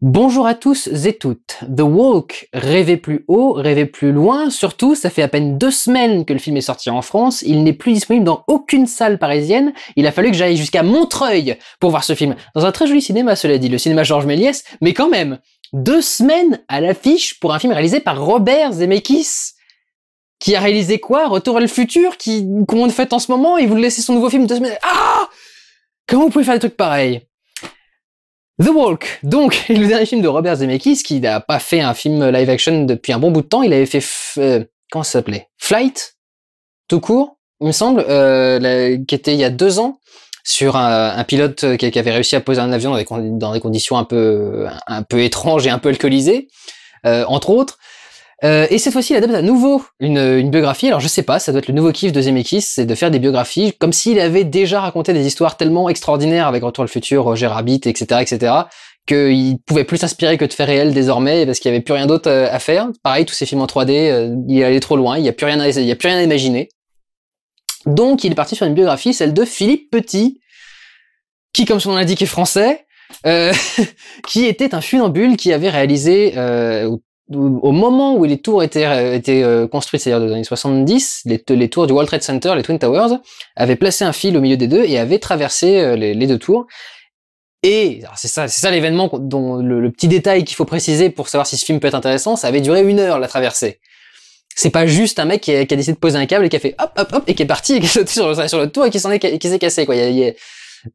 Bonjour à tous et toutes. The Walk, rêvez plus haut, rêvez plus loin. Surtout, ça fait à peine deux semaines que le film est sorti en France. Il n'est plus disponible dans aucune salle parisienne. Il a fallu que j'aille jusqu'à Montreuil pour voir ce film. Dans un très joli cinéma, cela dit, le cinéma Georges Méliès. Mais quand même, deux semaines à l'affiche pour un film réalisé par Robert Zemeckis. Qui a réalisé quoi? Retour à le futur? Qui, qu'on fait en ce moment? Il vous le son nouveau film deux semaines? Ah! Comment vous pouvez faire des trucs pareils? The Walk, donc le dernier film de Robert Zemeckis, qui n'a pas fait un film live action depuis un bon bout de temps. Il avait fait euh, comment ça s'appelait Flight, tout court, il me semble, euh, qui était il y a deux ans sur un, pilote euh, qui, avait réussi à poser un avion dans des, conditions un peu un peu étranges et un peu alcoolisées, euh, entre autres. Euh, et cette fois-ci, il adapte à nouveau une, une, biographie. Alors je sais pas, ça doit être le nouveau kiff de Zemeckis, c'est de faire des biographies, comme s'il avait déjà raconté des histoires tellement extraordinaires avec Retour le futur, Roger Rabbit, etc., etc., qu'il pouvait plus s'inspirer que de faire réel désormais parce qu'il n'y avait plus rien d'autre euh, à faire. Pareil, tous ces films en 3D, euh, il allait trop loin, il n'y a plus rien à, il y a plus rien à imaginer. Donc il est parti sur une biographie, celle de Philippe Petit, qui, comme son nom l'indique, est français. Euh, qui était un funambule qui avait réalisé, euh, au moment où les tours étaient, euh, étaient euh, construites, c'est-à-dire dans les années 70, les, tours du World Trade Center, les Twin Towers, avaient placé un fil au milieu des deux et avaient traversé euh, les, deux tours. Et c'est ça, c'est ça l'événement dont le, petit détail qu'il faut préciser pour savoir si ce film peut être intéressant, ça avait duré une heure la traversée. C'est pas juste un mec qui a, qui a, décidé de poser un câble et qui a fait hop hop hop et qui est parti et qui est sur le, sur le tour et qui s'en est, qui s'est cassé quoi. il y a,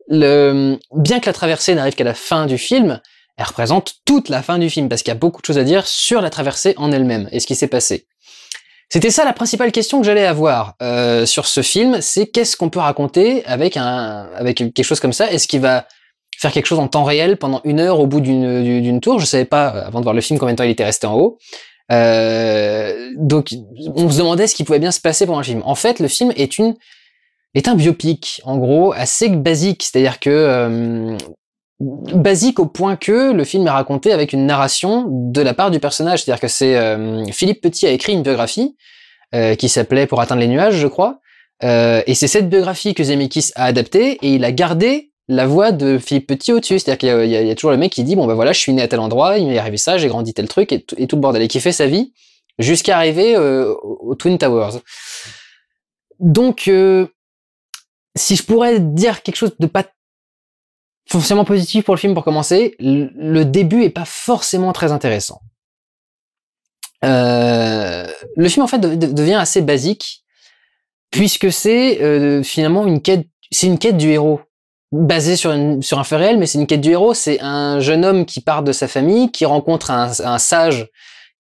le, bien que la traversée n'arrive qu'à la fin du film, elle représente toute la fin du film, parce qu'il y a beaucoup de choses à dire sur la traversée en elle-même et ce qui s'est passé. C'était ça la principale question que j'allais avoir euh, sur ce film, c'est qu'est-ce qu'on peut raconter avec, un, avec quelque chose comme ça Est-ce qu'il va faire quelque chose en temps réel pendant une heure au bout d'une tour Je savais pas, euh, avant de voir le film, combien de temps il était resté en haut. Euh, donc on se demandait ce qui pouvait bien se passer pendant le film. En fait, le film est une est un biopic, en gros, assez basique, c'est-à-dire que euh, basique au point que le film est raconté avec une narration de la part du personnage. C'est-à-dire que c'est euh, Philippe Petit a écrit une biographie euh, qui s'appelait Pour atteindre les nuages, je crois. Euh, et c'est cette biographie que Zemeckis a adaptée et il a gardé la voix de Philippe Petit au-dessus. C'est-à-dire qu'il y, a toujours le mec qui dit bon ben voilà, je suis né à tel endroit, il m'est arrivé ça, j'ai grandi tel truc et, et, tout le bordel et qui fait sa vie jusqu'à arriver aux Twin Towers. Donc si je pourrais dire quelque chose de pas forcément positif pour le film pour commencer. Le début est pas forcément très intéressant. Euh, le film en fait devient assez basique puisque c'est euh, finalement une quête, c'est une quête du héros basée sur, sur un fait réel, mais c'est une quête du héros. C'est un jeune homme qui part de sa famille, qui rencontre un, un sage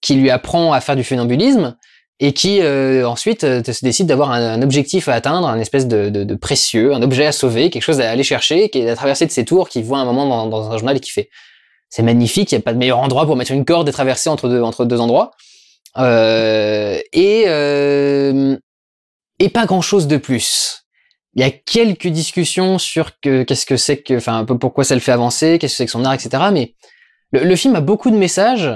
qui lui apprend à faire du funambulisme et qui euh, ensuite euh, se décide d'avoir un, objectif à atteindre, un espèce de, de, de, précieux, un objet à sauver, quelque chose à aller chercher, qui est à traverser de ses tours, qui voit un moment dans, dans un journal et qui fait c'est magnifique, il n'y a pas de meilleur endroit pour mettre une corde et traverser entre deux, entre deux endroits. Euh, et, euh, et pas grand chose de plus. Il y a quelques discussions sur que, qu'est-ce que c'est que, enfin, un peu pourquoi ça le fait avancer, qu'est-ce que c'est que son art, etc. Mais le film a beaucoup de messages,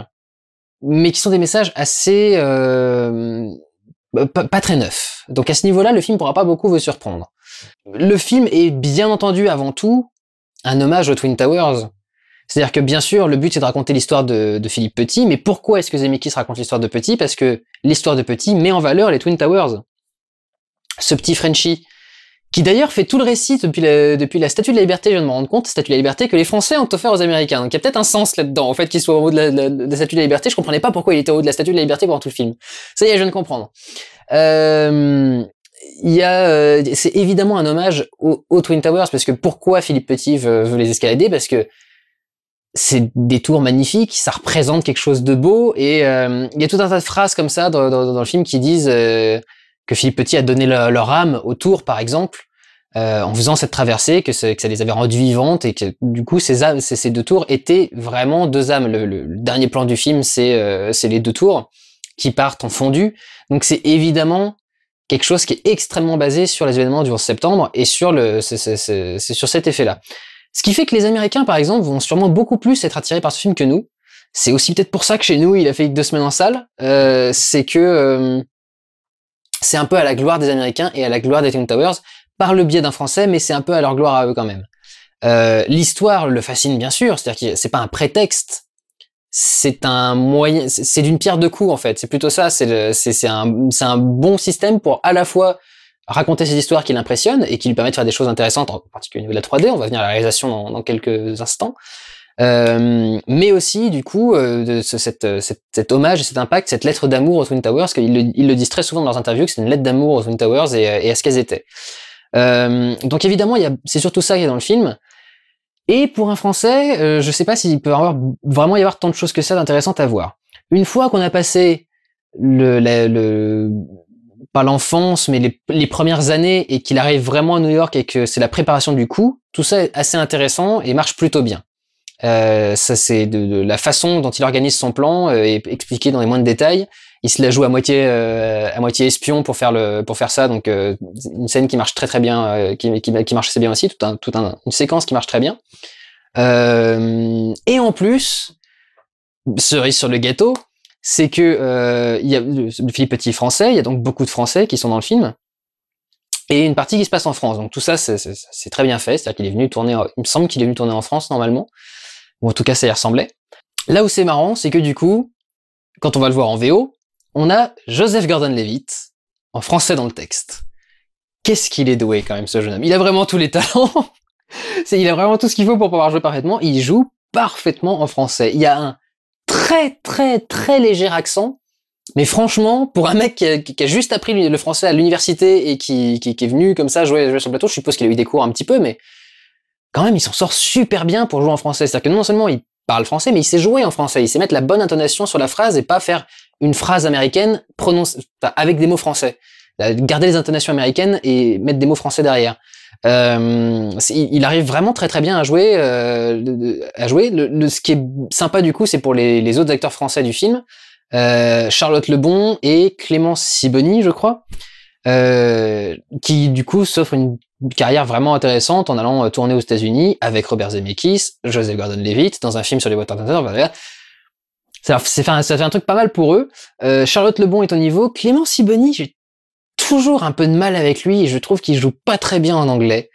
mais qui sont des messages assez euh, pas, très neufs. Donc à ce niveau-là, le film pourra pas beaucoup vous surprendre. Le film est bien entendu avant tout un hommage aux Twin Towers. C'est-à-dire que bien sûr, le but c'est de raconter l'histoire de, de, Philippe Petit, mais pourquoi est-ce que Zemeckis raconte l'histoire de Petit Parce que l'histoire de Petit met en valeur les Twin Towers. Ce petit Frenchie qui d'ailleurs fait tout le récit depuis, depuis la Statue de la Liberté, je viens de me rendre compte, Statue de la Liberté, que les Français ont offert aux Américains. Donc il y a peut-être un sens là-dedans, en fait qu'il soit au haut de la, Statue de la Liberté. Je comprenais pas pourquoi il était au haut de la Statue de la Liberté pendant tout le film. Ça y est, je viens de comprendre. Euh, il y a, euh, c'est évidemment un hommage aux, Twin Towers, parce que pourquoi Philippe Petit veut, les escalader Parce que c'est des tours magnifiques, ça représente quelque chose de beau, et euh, il y a tout un tas de phrases comme ça dans, dans le film qui disent... Euh, que Philippe Petit a donné leur âme au tour, par exemple, euh, en faisant cette traversée, que, ça les avait rendues vivantes et que du coup ces, âmes, ces, deux tours étaient vraiment deux âmes. Le, dernier plan du film, euh, c'est les deux tours qui partent en fondu. Donc c'est évidemment quelque chose qui est extrêmement basé sur les événements du 11 septembre et sur le sur cet effet-là. Ce qui fait que les Américains, par exemple, vont sûrement beaucoup plus être attirés par ce film que nous. C'est aussi peut-être pour ça que chez nous, il a fait deux semaines en salle. Euh, c'est que c'est un peu à la gloire des Américains et à la gloire des Twin Towers, par le biais d'un Français, mais c'est un peu à leur gloire à eux quand même. Euh, l'histoire le fascine bien sûr, c'est-à-dire que c'est pas un prétexte, c'est un moyen, c'est d'une pierre de coups en fait. C'est plutôt ça, c'est un, bon système pour à la fois raconter ces histoires qui l'impressionnent et qui lui permettent de faire des choses intéressantes, en particulier au niveau de la 3D. On va venir à la réalisation dans quelques instants. Euh, mais aussi, du coup, euh, de euh, cette, cet hommage et cet impact, cette lettre d'amour aux Twin Towers, qu'ils le, ils le disent très souvent dans leurs interviews, que c'est une lettre d'amour aux Twin Towers et, et à ce qu'elles étaient. Euh, donc évidemment, c'est surtout ça qui est dans le film. Et pour un Français, euh, je sais pas s'il peut avoir, vraiment y avoir tant de choses que ça d'intéressantes à voir. Une fois qu'on a passé le, le pas l'enfance, mais les, les, premières années, et qu'il arrive vraiment à New York et que c'est la préparation du coup, tout ça est assez intéressant et marche plutôt bien. Euh, ça c'est de, la façon dont il organise son plan euh, expliqué dans les moindres détails. Il se la joue à moitié euh, à moitié espion pour faire le pour faire ça. Donc euh, une scène qui marche très très bien, qui, qui, qui, marche assez bien aussi, tout un tout une séquence qui marche très bien. et en plus, cerise sur le gâteau, c'est que il y a Philippe Petit français. Il y a donc beaucoup de Français qui sont dans le film. Et une partie qui se passe en France. Donc tout ça, c'est très bien fait. C'est-à-dire qu'il est venu tourner, il me semble qu'il est venu tourner en France normalement ou en tout cas ça y ressemblait. Là où c'est marrant, c'est que du coup, quand on va le voir en VO, on a Joseph Gordon-Levitt en français dans le texte. Qu'est-ce qu'il est doué quand même ce jeune homme Il a vraiment tous les talents. c'est, il a vraiment tout ce qu'il faut pour pouvoir jouer parfaitement. Il joue parfaitement en français. Il y a un très très très léger accent, mais franchement, pour un mec qui a, juste appris le français à l'université et qui, est venu comme ça jouer sur le plateau, je suppose qu'il a eu des cours un petit peu, mais quand même, il s'en sort super bien pour jouer en français. C'est-à-dire que non seulement il parle français, mais il sait jouer en français. Il sait mettre la bonne intonation sur la phrase et pas faire une phrase américaine avec des mots français. Garder les intonations américaines et mettre des mots français derrière. Euh, il arrive vraiment très très bien à jouer. Euh, à jouer. Le, ce qui est sympa du coup, c'est pour les, autres acteurs français du film, euh, Charlotte Lebon et Clémence Siboni, je crois, euh, qui du coup s'offrent une carrière vraiment intéressante en allant euh, tourner aux États-Unis avec Robert Zemeckis, Joseph Gordon-Levitt dans un film sur les boîtes voilà. Ça, fait un, truc pas mal pour eux. Euh, Charlotte Lebon est au niveau. Clément Siboni, j'ai toujours un peu de mal avec lui et je trouve qu'il joue pas très bien en anglais.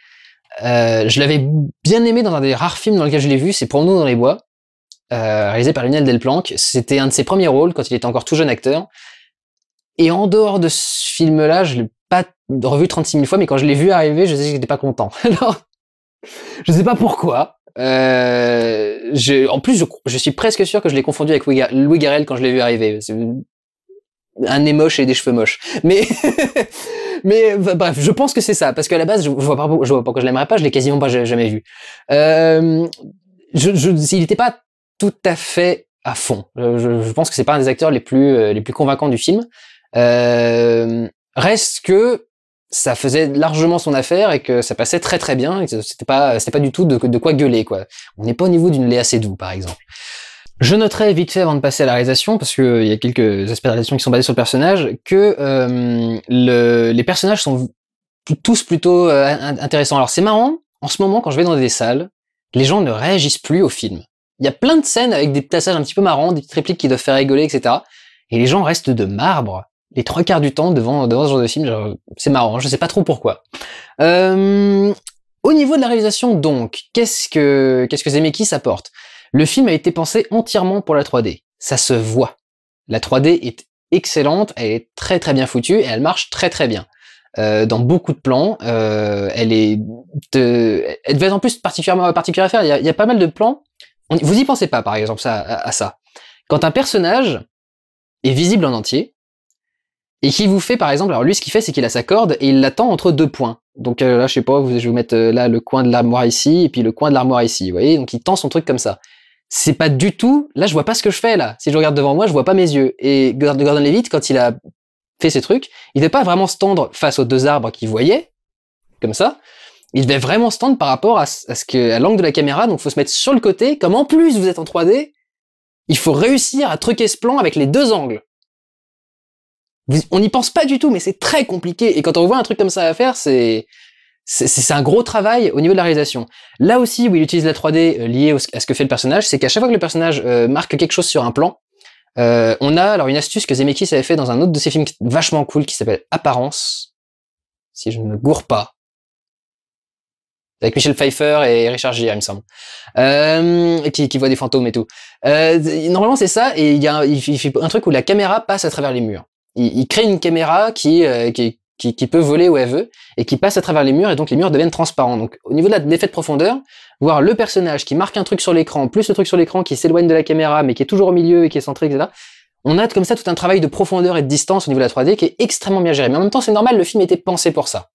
Euh, je l'avais bien aimé dans un des rares films dans lequel je l'ai vu, c'est Pour nous dans les bois, réalisé par Lionel Delplanque. C'était un de ses premiers rôles quand il était encore tout jeune acteur. Et en dehors de ce film-là, je l'ai pas revu 36 000 fois, mais quand je l'ai vu arriver, je sais que j'étais pas content. Alors, je sais pas pourquoi. Euh, je, en plus, je, suis presque sûr que je l'ai confondu avec Louis, Garrel quand je l'ai vu arriver. C'est un nez moche et des cheveux moches. Mais, mais bref, je pense que c'est ça, parce qu'à la base, je, je, vois pas, je je l'aimerais pas, je l'ai quasiment pas jamais vu. Euh, je, je, il n'était pas tout à fait à fond. Je, je pense que c'est pas un des acteurs les plus, euh, les plus convaincants du film. Euh, reste que ça faisait largement son affaire et que ça passait très très bien et c'était pas c'était pas du tout de, quoi gueuler quoi. On n'est pas au niveau d'une Léa Seydoux par exemple. Je noterai vite fait avant de passer à la réalisation parce que il y a quelques aspects de réalisation qui sont basés sur le personnage que euh, les personnages sont tous plutôt euh, intéressants. Alors c'est marrant, en ce moment quand je vais dans des salles, les gens ne réagissent plus au film. Il y a plein de scènes avec des passages un petit peu marrants, des petites répliques qui doivent faire rigoler, etc. Et les gens restent de marbre les trois quarts du temps devant, ce genre de film. C'est marrant, je sais pas trop pourquoi. Euh, au niveau de la réalisation, donc, qu'est-ce que, qu'est-ce que Zemeckis apporte Le film a été pensé entièrement pour la 3D. Ça se voit. La 3D est excellente, elle est très très bien foutue et elle marche très très bien. Euh, dans beaucoup de plans, euh, elle est, de, elle devait en plus particulièrement particulière à faire. Il y, a, pas mal de plans. vous y pensez pas, par exemple, à ça. Quand un personnage est visible en entier, et qui vous fait par exemple, alors lui ce qu'il fait c'est qu'il a sa corde et il l'attend entre deux points. Donc euh, là je sais pas, je vais vous mettre euh, là le coin de l'armoire ici et puis le coin de l'armoire ici, vous voyez, donc il tend son truc comme ça. C'est pas du tout, là je vois pas ce que je fais là, si je regarde devant moi je vois pas mes yeux. Et Gordon Levitt quand il a fait ses trucs il devait pas vraiment se tendre face aux deux arbres qu'il voyait, comme ça, il devait vraiment se tendre par rapport à, ce que, à l'angle de la caméra, donc faut se mettre sur le côté, comme en plus vous êtes en 3D, il faut réussir à truquer ce plan avec les deux angles on n'y pense pas du tout, mais c'est très compliqué. Et quand on voit un truc comme ça à faire, c'est c'est un gros travail au niveau de la réalisation. Là aussi, où il utilise la 3D euh, liée à ce que fait le personnage, c'est qu'à chaque fois que le personnage euh, marque quelque chose sur un plan, euh, on a alors une astuce que Zemeckis avait fait dans un autre de ses films vachement cool qui s'appelle Apparence, si je ne me gourre pas, avec Michel Pfeiffer et Richard Gere, il me semble, euh, qui, voit des fantômes et tout. normalement, c'est ça, et il, y il, fait un truc où la caméra passe à travers les murs il, crée une caméra euh, qui, qui, qui, peut voler où elle veut et qui passe à travers les murs et donc les murs deviennent transparents. Donc au niveau de l'effet de profondeur, voir le personnage qui marque un truc sur l'écran, plus le truc sur l'écran qui s'éloigne de la caméra mais qui est toujours au milieu et qui est centré, etc. On a comme ça tout un travail de profondeur et de distance au niveau de la 3D qui est extrêmement bien géré. Mais en même temps, c'est normal, le film était pensé pour ça.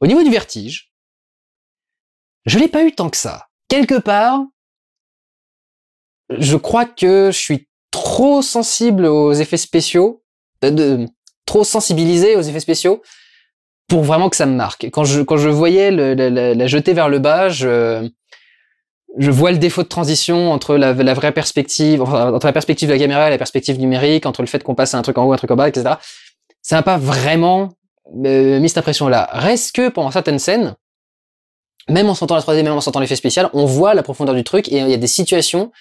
Au niveau du vertige, je l'ai pas eu tant que ça. Quelque part, je crois que je suis trop sensible aux effets spéciaux euh, de, trop sensibilisé aux effets spéciaux pour vraiment que ça me marque. Quand je, quand je voyais la, la, jetée vers le bas, je, vois le défaut de transition entre la, vraie perspective, entre la perspective de la caméra et la perspective numérique, entre le fait qu'on passe à un truc en haut, un truc en bas, etc. Ça n'a pas vraiment euh, mis cette impression-là. Reste que pendant certaines scènes, même en sentant la 3D, même en sentant l'effet spécial, on voit la profondeur du truc et il y a des situations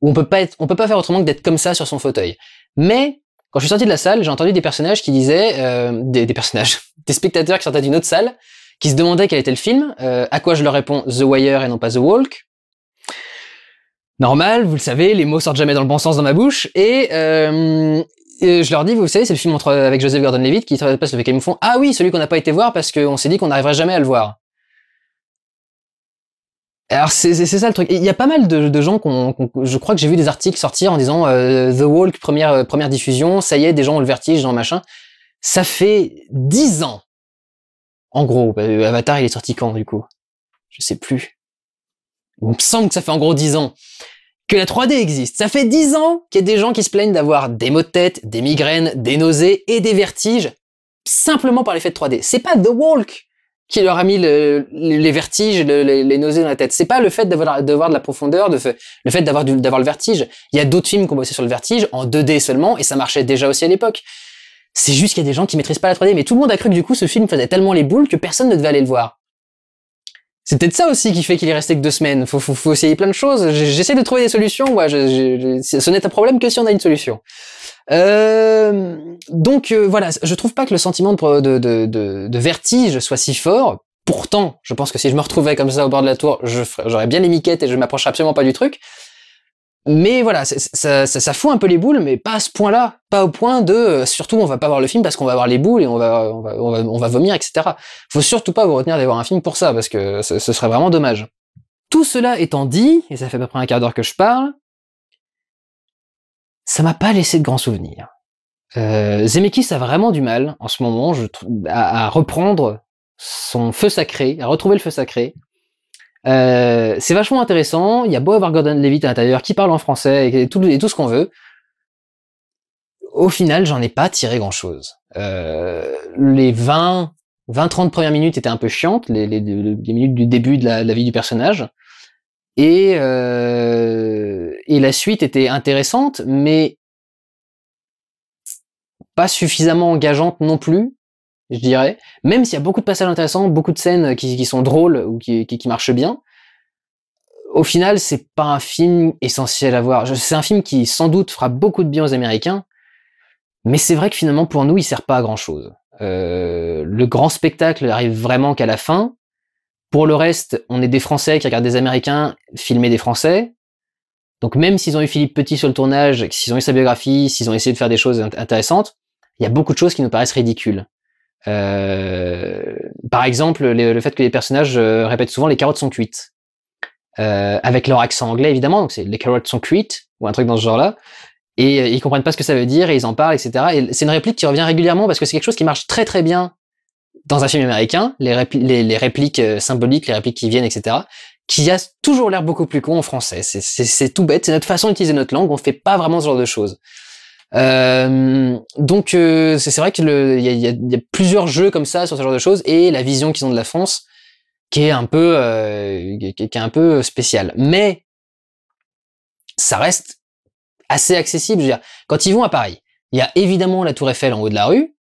où on peut pas être, on peut pas faire autrement que d'être comme ça sur son fauteuil. Mais quand je suis sorti de la salle, j'ai entendu des personnages qui disaient, euh, des, personnages, des spectateurs qui sortaient d'une autre salle, qui se demandaient quel était le film, euh, à quoi je leur réponds The Wire et non pas The Walk. Normal, vous le savez, les mots sortent jamais dans le bon sens dans ma bouche, et, euh, je leur dis, vous savez, c'est le film entre, avec Joseph Gordon-Levitt qui passe le film. font, ah oui, celui qu'on n'a pas été voir parce qu'on s'est dit qu'on n'arriverait jamais à le voir. Alors c'est ça le truc. Il y a pas mal de, gens qu'on, je crois que j'ai vu des articles sortir en disant euh, The Walk première euh, première diffusion, ça y est, des gens ont le vertige, dans le machin. Ça fait dix ans. En gros, bah, euh, Avatar il est sorti quand du coup Je sais plus. On me semble que ça fait en gros dix ans que la 3D existe. Ça fait dix ans qu'il y a des gens qui se plaignent d'avoir des maux de tête, des migraines, des nausées et des vertiges simplement par l'effet de 3D. C'est pas The Walk qui leur a mis les vertiges, les, nausées dans la tête. C'est pas le fait d'avoir de la profondeur, de le fait d'avoir d'avoir le vertige. Il y a d'autres films qui ont bossé sur le vertige en 2D seulement et ça marchait déjà aussi à l'époque. C'est juste qu'il y a des gens qui maîtrisent pas la 3D, mais tout le monde a cru que du coup ce film faisait tellement les boules que personne ne devait aller le voir. C'est peut-être ça aussi qui fait qu'il est resté que deux semaines. Faut, faut, essayer plein de choses. J'essaie de trouver des solutions. Moi, ce n'est un problème que si on a une solution. Euh, donc euh, voilà, je trouve pas que le sentiment de, vertige soit si fort. Pourtant, je pense que si je me retrouvais comme ça au bord de la tour, j'aurais bien les miquettes et je m'approcherais absolument pas du truc. Mais voilà, ça, ça, ça, fout un peu les boules, mais pas à ce point-là, pas au point de euh, surtout on va pas voir le film parce qu'on va avoir les boules et on va on va, on va, vomir, etc. Faut surtout pas vous retenir d'avoir un film pour ça parce que ce, serait vraiment dommage. Tout cela étant dit, et ça fait à peu près un quart d'heure que je parle, ça m'a pas laissé de grands souvenirs. Euh, Zemeckis a vraiment du mal en ce moment à reprendre son feu sacré, à retrouver le feu sacré. Euh, c'est vachement intéressant. Il y a beau avoir Gordon Levitt à l'intérieur qui parle en français et tout, et tout ce qu'on veut. Au final, j'en ai pas tiré grand chose. Euh, les 20, 20, 30 premières minutes étaient un peu chiantes, les, minutes du début de la, vie du personnage. Et, euh, et la suite était intéressante, mais pas suffisamment engageante non plus je dirais. Même s'il y a beaucoup de passages intéressants, beaucoup de scènes qui, sont drôles ou qui, marchent bien, au final, c'est pas un film essentiel à voir. C'est un film qui, sans doute, fera beaucoup de bien aux Américains, mais c'est vrai que finalement, pour nous, il sert pas à grand chose. Euh, le grand spectacle arrive vraiment qu'à la fin. Pour le reste, on est des Français qui regardent des Américains filmer des Français. Donc même s'ils ont eu Philippe Petit sur le tournage, s'ils ont eu sa biographie, s'ils ont essayé de faire des choses intéressantes, il y a beaucoup de choses qui nous paraissent ridicules. Euh, par exemple, le, fait que les personnages euh, répètent souvent les carottes sont cuites. Euh, avec leur accent anglais, évidemment, donc c'est les carottes sont cuites, ou un truc dans ce genre-là. Et ils comprennent pas ce que ça veut dire, et ils en parlent, etc. Et c'est une réplique qui revient régulièrement parce que c'est quelque chose qui marche très très bien dans un film américain, les, les répliques symboliques, les répliques qui viennent, etc. Qui a toujours l'air beaucoup plus con en français. C'est tout bête, c'est notre façon d'utiliser notre langue, on fait pas vraiment ce genre de choses. Euh, donc euh, c'est vrai qu'il y, a, plusieurs jeux comme ça sur ce genre de choses et la vision qu'ils ont de la France qui est un peu euh, qui un peu spéciale. Mais ça reste assez accessible. Je veux dire, quand ils vont à Paris, il y a évidemment la Tour Eiffel en haut de la rue,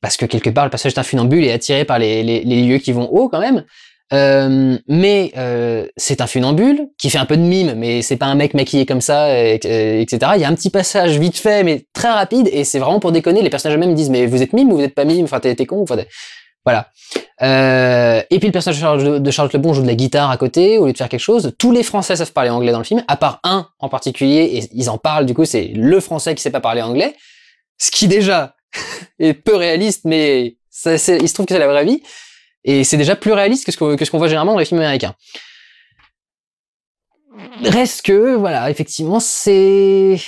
parce que quelque part le passage d'un funambule est attiré par les, les lieux qui vont haut quand même. Euh, mais euh, c'est un funambule qui fait un peu de mime, mais c'est pas un mec maquillé comme ça, etc. Il y a un petit passage vite fait, mais très rapide, et c'est vraiment pour déconner. Les personnages eux-mêmes disent mais vous êtes mime ou vous n'êtes pas mime Enfin t'es con. voilà. Euh, et puis le personnage de Charles Lebon joue de la guitare à côté au lieu de faire quelque chose. Tous les Français savent parler anglais dans le film, à part un en particulier, et ils en parlent. Du coup, c'est le Français qui sait pas parler anglais, ce qui déjà est peu réaliste, mais il se trouve que c'est la vraie vie. Et c'est déjà plus réaliste que ce qu'on, voit généralement dans les films américains. Reste que, voilà, effectivement, c'est...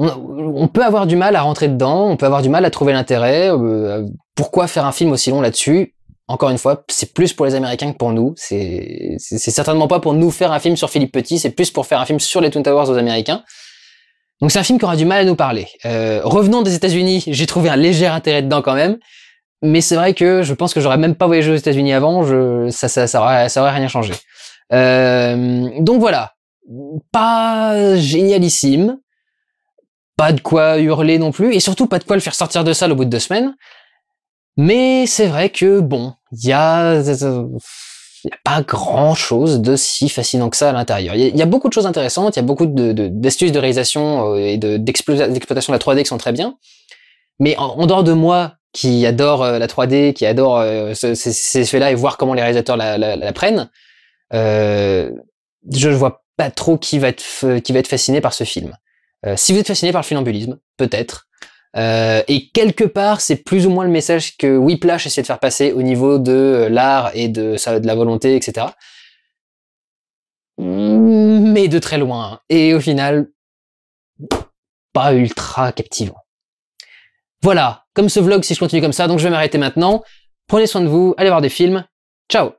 On, peut avoir du mal à rentrer dedans, on peut avoir du mal à trouver l'intérêt. Euh, pourquoi faire un film aussi long là-dessus Encore une fois, c'est plus pour les Américains que pour nous. C'est, c'est, certainement pas pour nous faire un film sur Philippe Petit, c'est plus pour faire un film sur les Twin Towers aux Américains. Donc c'est un film qui aura du mal à nous parler. Euh, revenons des États-Unis, j'ai trouvé un léger intérêt dedans quand même mais c'est vrai que je pense que j'aurais même pas voyagé aux États-Unis avant, je, ça, ça, ça, aurait, ça aurait rien changé. Euh, donc voilà, pas génialissime, pas de quoi hurler non plus, et surtout pas de quoi le faire sortir de salle au bout de deux semaines. Mais c'est vrai que bon, il y a, y a pas grand chose de si fascinant que ça à l'intérieur. Il y, a beaucoup de choses intéressantes, il y a beaucoup d'astuces de, d'astuces de réalisation euh, et d'exploitation de, la 3D qui sont très bien. Mais en dehors de moi, qui adore euh, la 3D, qui adore euh, ces, ces là et voir comment les réalisateurs la, prennent, euh, je ne vois pas trop qui va être, qui va être fasciné par ce film. si vous êtes fasciné par le funambulisme, peut-être. et quelque part, c'est plus ou moins le message que Whiplash essaie de faire passer au niveau de l'art et de, de la volonté, etc. Mais de très loin. Et au final, pas ultra captivant. Voilà, comme ce vlog si je continue comme ça, donc je vais m'arrêter maintenant. Prenez soin de vous, allez voir des films. Ciao